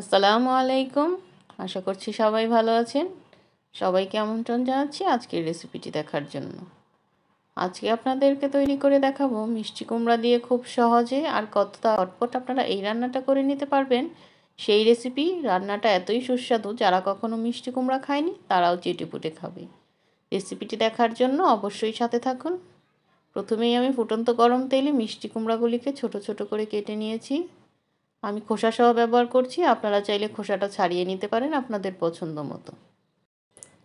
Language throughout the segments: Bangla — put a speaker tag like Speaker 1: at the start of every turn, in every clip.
Speaker 1: আসসালামু আলাইকুম আশা করছি সবাই ভালো আছেন সবাইকে আমন্ত্রণ জানাচ্ছি আজকের রেসিপিটি দেখার জন্য আজকে আপনাদেরকে তৈরি করে দেখাবো মিষ্টি কুমড়া দিয়ে খুব সহজে আর কতটা অটপট আপনারা এই রান্নাটা করে নিতে পারবেন সেই রেসিপি রান্নাটা এতই সুস্বাদু যারা কখনো মিষ্টি কুমড়া খায়নি তারাও চেটেপুটে খাবে রেসিপিটি দেখার জন্য অবশ্যই সাথে থাকুন প্রথমেই আমি ফুটন্ত গরম তেলে মিষ্টি কুমড়াগুলিকে ছোট ছোট করে কেটে নিয়েছি আমি খোসা সহ ব্যবহার করছি আপনারা চাইলে খোসাটা ছাড়িয়ে নিতে পারেন আপনাদের পছন্দ মতো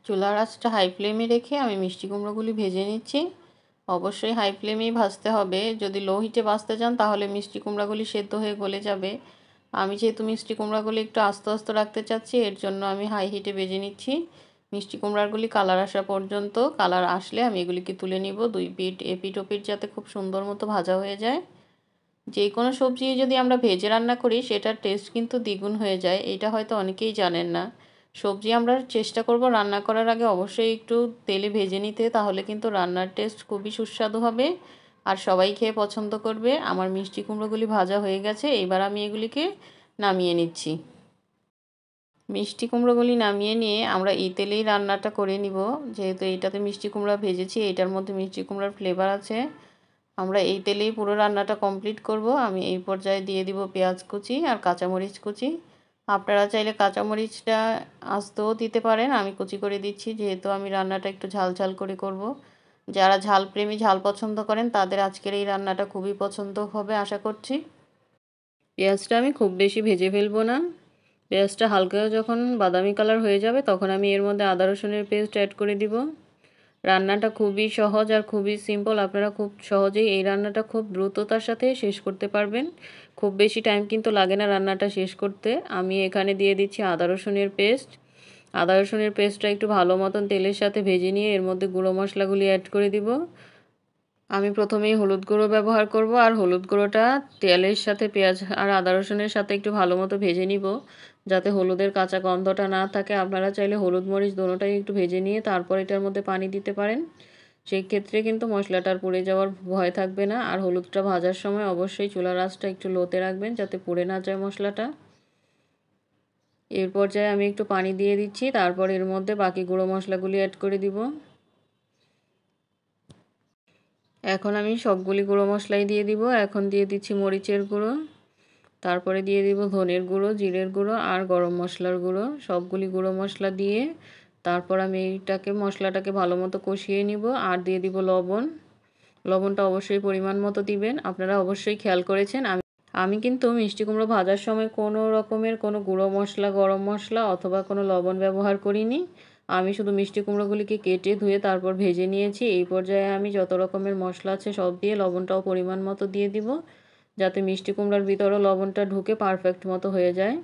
Speaker 1: চুলার আঁচটা হাই ফ্লেমে রেখে আমি মিষ্টি কুমড়োগুলি ভেজে নিচ্ছি অবশ্যই হাই ফ্লেমেই ভাজতে হবে যদি লো হিটে ভাজতে চান তাহলে মিষ্টি কুমড়াগুলি সেদ্ধ হয়ে গলে যাবে আমি যেহেতু মিষ্টি কুমড়াগুলি একটু আস্তে আস্তে রাখতে চাচ্ছি এর জন্য আমি হাই হিটে ভেজে নিচ্ছি মিষ্টি কুমড়ারগুলি কালার আসা পর্যন্ত কালার আসলে আমি এগুলিকে তুলে নিব দুই পিট এপিট ওপিট যাতে খুব সুন্দর মতো ভাজা হয়ে যায় যে কোনো সবজি যদি আমরা ভেজে রান্না করি সেটার টেস্ট কিন্তু দ্বিগুণ হয়ে যায় এটা হয়তো অনেকেই জানেন না সবজি আমরা চেষ্টা করব রান্না করার আগে অবশ্যই একটু তেলে ভেজে নিতে তাহলে কিন্তু রান্নার টেস্ট খুবই সুস্বাদু হবে আর সবাই খেয়ে পছন্দ করবে আমার মিষ্টি কুমড়োগুলি ভাজা হয়ে গেছে এবার আমি এগুলিকে নামিয়ে নিচ্ছি মিষ্টি কুমড়োগুলি নামিয়ে নিয়ে আমরা এই তেলেই রান্নাটা করে নিব যেহেতু এটাতে মিষ্টি কুমড়া ভেজেছি এটার মধ্যে মিষ্টি কুমড়ার ফ্লেভার আছে আমরা এই তেলেই পুরো রান্নাটা কমপ্লিট করব আমি এই পর্যায়ে দিয়ে দিব পেঁয়াজ কুচি আর কাঁচামরিচ কুচি আপনারা চাইলে কাঁচামরিচটা আসতেও দিতে পারেন আমি কুচি করে দিচ্ছি যেহেতু আমি রান্নাটা একটু ঝাল ঝাল করে করব। যারা ঝাল প্রেমী ঝাল পছন্দ করেন তাদের আজকের এই রান্নাটা খুবই পছন্দ হবে আশা করছি পেঁয়াজটা আমি খুব বেশি ভেজে ফেলবো না পেঁয়াজটা হালকা যখন বাদামি কালার হয়ে যাবে তখন আমি এর মধ্যে আদা রসুনের পেস্ট অ্যাড করে দিব রান্নাটা খুবই সহজ আর খুবই সিম্পল আপনারা খুব সহজেই এই রান্নাটা খুব দ্রুততার সাথে শেষ করতে পারবেন খুব বেশি টাইম কিন্তু লাগে না রান্নাটা শেষ করতে আমি এখানে দিয়ে দিচ্ছি আদা রসুনের পেস্ট আদা রসুনের পেস্টটা একটু ভালো মতন তেলের সাথে ভেজে নিয়ে এর মধ্যে গুঁড়ো মশলাগুলি অ্যাড করে দিব আমি প্রথমেই হলুদ গুঁড়ো ব্যবহার করব আর হলুদ গুঁড়োটা তেলের সাথে পেঁয়াজ আর আদা রসুনের সাথে একটু ভালো মতো ভেজে নিব যাতে হলুদের কাঁচা গন্ধটা না থাকে আপনারা চাইলে হলুদ মরিচ দোনোটাই একটু ভেজে নিয়ে তারপর এটার মধ্যে পানি দিতে পারেন সেই ক্ষেত্রে কিন্তু মশলাটার পুড়ে যাওয়ার ভয় থাকবে না আর হলুদটা ভাজার সময় অবশ্যই চুলার আঁচটা একটু লোতে রাখবেন যাতে পুড়ে না যায় মশলাটা এর পর্যায়ে আমি একটু পানি দিয়ে দিচ্ছি তারপর এর মধ্যে বাকি গুঁড়ো মশলাগুলি অ্যাড করে দিব এখন আমি সবগুলি গুঁড়ো মশলাই দিয়ে দিব এখন দিয়ে দিচ্ছি মরিচের গুঁড়ো তারপরে দিয়ে দিব ধনের গুঁড়ো জিরের গুঁড়ো আর গরম মশলার গুঁড়ো সবগুলি গুঁড়ো মশলা দিয়ে তারপর আমি এইটাকে মশলাটাকে ভালো মতো কষিয়ে নিব আর দিয়ে দিব লবণ লবণটা অবশ্যই পরিমাণ মতো দিবেন আপনারা অবশ্যই খেয়াল করেছেন আমি আমি কিন্তু মিষ্টি কুমড়ো ভাজার সময় কোনো রকমের কোনো গুঁড়ো মশলা গরম মশলা অথবা কোনো লবণ ব্যবহার করিনি আমি শুধু মিষ্টি কুমড়োগুলিকে কেটে ধুয়ে তারপর ভেজে নিয়েছি এই পর্যায়ে আমি যত রকমের মশলা আছে সব দিয়ে লবণটাও পরিমাণ মতো দিয়ে দিব যাতে মিষ্টি কুমড়ার ভিতরও লবণটা ঢুকে পারফেক্ট মতো হয়ে যায়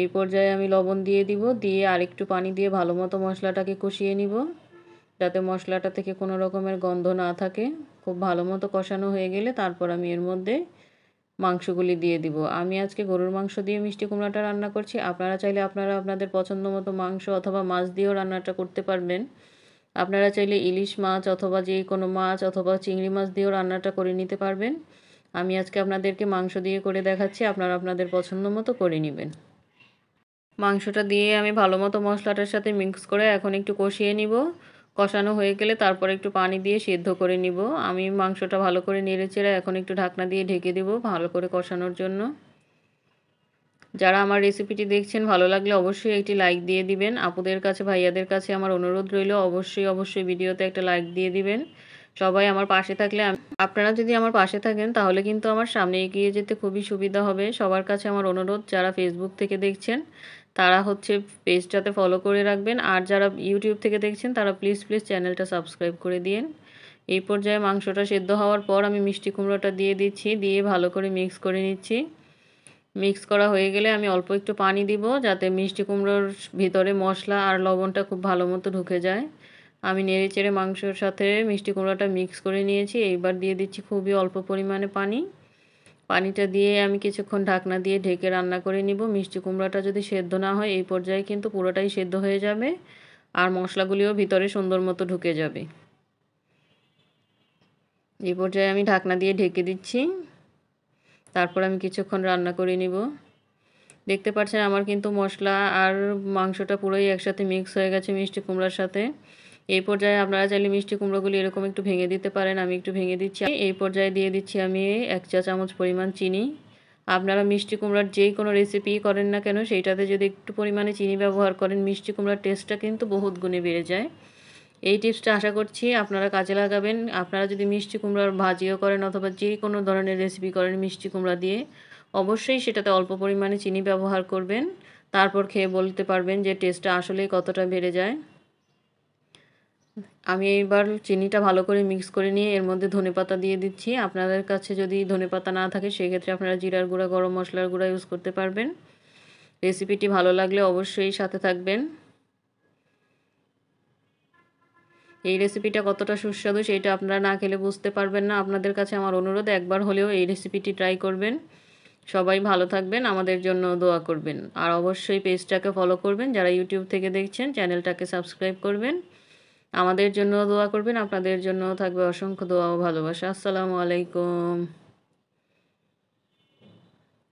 Speaker 1: এই পর্যায়ে আমি লবণ দিয়ে দিব দিয়ে আরেকটু পানি দিয়ে ভালো মতো মশলাটাকে কষিয়ে নিব যাতে মশলাটা থেকে কোনো রকমের গন্ধ না থাকে খুব ভালো মতো কষানো হয়ে গেলে তারপর আমি এর মধ্যে মাংসগুলি দিয়ে দিব আমি আজকে গরুর মাংস দিয়ে মিষ্টি কুমড়াটা রান্না করছি আপনারা চাইলে আপনারা আপনাদের পছন্দ মতো মাংস অথবা মাছ দিয়েও রান্নাটা করতে পারবেন আপনারা চাইলে ইলিশ মাছ অথবা যে কোনো মাছ অথবা চিংড়ি মাছ দিয়েও রান্নাটা করে নিতে পারবেন আমি আজকে আপনাদেরকে মাংস দিয়ে করে দেখাচ্ছি আপনারা আপনাদের পছন্দ মতো করে নেবেন মাংসটা দিয়ে আমি ভালো মতো মশলাটার সাথে মিক্স করে এখন একটু কষিয়ে নিব কষানো হয়ে গেলে তারপরে একটু পানি দিয়ে সেদ্ধ করে নিব আমি মাংসটা ভালো করে নেড়েচেড়ে এখন একটু ঢাকনা দিয়ে ঢেকে দেব ভালো করে কষানোর জন্য যারা আমার রেসিপিটি দেখছেন ভালো লাগলে অবশ্যই একটি লাইক দিয়ে দিবেন আপুদের কাছে ভাইয়াদের কাছে আমার অনুরোধ রইল অবশ্যই অবশ্যই ভিডিওতে একটা লাইক দিয়ে দিবেন সবাই আমার পাশে থাকলে আপনারা যদি আমার পাশে থাকেন তাহলে কিন্তু আমার সামনে এগিয়ে যেতে খুবই সুবিধা হবে সবার কাছে আমার অনুরোধ যারা ফেসবুক থেকে দেখছেন তারা হচ্ছে পেজটাতে ফলো করে রাখবেন আর যারা ইউটিউব থেকে দেখছেন তারা প্লিজ প্লিজ চ্যানেলটা সাবস্ক্রাইব করে দিন এই পর্যায়ে মাংসটা সেদ্ধ হওয়ার পর আমি মিষ্টি কুমড়োটা দিয়ে দিচ্ছি দিয়ে ভালো করে মিক্স করে নিচ্ছি মিক্স করা হয়ে গেলে আমি অল্প একটু পানি দিব যাতে মিষ্টি কুমড়োর ভিতরে মশলা আর লবণটা খুব ভালো মতো ঢুকে যায় আমি নেড়ে চেড়ে মাংসর সাথে মিষ্টি কুমড়োটা মিক্স করে নিয়েছি এইবার দিয়ে দিচ্ছি খুবই অল্প পরিমাণে পানি পানিটা দিয়ে আমি কিছুক্ষণ ঢাকনা দিয়ে ঢেকে রান্না করে নিব মিষ্টি কুমড়াটা যদি সেদ্ধ না হয় এই পর্যায়ে কিন্তু পুরোটাই সেদ্ধ হয়ে যাবে আর মশলাগুলিও ভিতরে সুন্দর মতো ঢুকে যাবে এই পর্যায়ে আমি ঢাকনা দিয়ে ঢেকে দিচ্ছি তারপর আমি কিছুক্ষণ রান্না করে নিব দেখতে পাচ্ছেন আমার কিন্তু মশলা আর মাংসটা পুরোই একসাথে মিক্স হয়ে গেছে মিষ্টি কুমড়ার সাথে এই পর্যায়ে আপনারা চাইলে মিষ্টি কুমড়োগুলি এরকম একটু ভেঙে দিতে পারেন আমি একটু ভেঙে দিচ্ছি এই পর্যায়ে দিয়ে দিচ্ছি আমি এক চা চামচ পরিমাণ চিনি আপনারা মিষ্টি কুমড়ার যেই কোনো রেসিপি করেন না কেন সেইটাতে যদি একটু পরিমাণে চিনি ব্যবহার করেন মিষ্টি কুমড়ার টেস্টটা কিন্তু বহুত গুণে বেড়ে যায় এই টিপসটা আশা করছি আপনারা কাজে লাগাবেন আপনারা যদি মিষ্টি কুমড়ার ভাজিও করেন অথবা যে কোনো ধরনের রেসিপি করেন মিষ্টি কুমড়া দিয়ে অবশ্যই সেটাতে অল্প পরিমাণে চিনি ব্যবহার করবেন তারপর খেয়ে বলতে পারবেন যে টেস্টটা আসলেই কতটা বেড়ে যায় আমি এইবার চিনিটা ভালো করে মিক্স করে নিয়ে এর মধ্যে ধনে পাতা দিয়ে দিচ্ছি আপনাদের কাছে যদি ধনে পাতা না থাকে সেক্ষেত্রে আপনারা জিরার গুঁড়া গরম মশলার গুঁড়া ইউজ করতে পারবেন রেসিপিটি ভালো লাগলে অবশ্যই সাথে থাকবেন এই রেসিপিটা কতটা সুস্বাদু সেটা আপনারা না খেলে বুঝতে পারবেন না আপনাদের কাছে আমার অনুরোধ একবার হলেও এই রেসিপিটি ট্রাই করবেন সবাই ভালো থাকবেন আমাদের জন্য দোয়া করবেন আর অবশ্যই পেজটাকে ফলো করবেন যারা ইউটিউব থেকে দেখছেন চ্যানেলটাকে সাবস্ক্রাইব করবেন আমাদের জন্য দোয়া করবেন আপনাদের জন্য থাকবে অসংখ্য দোয়া ও ভালোবাসা আসসালামু আলাইকুম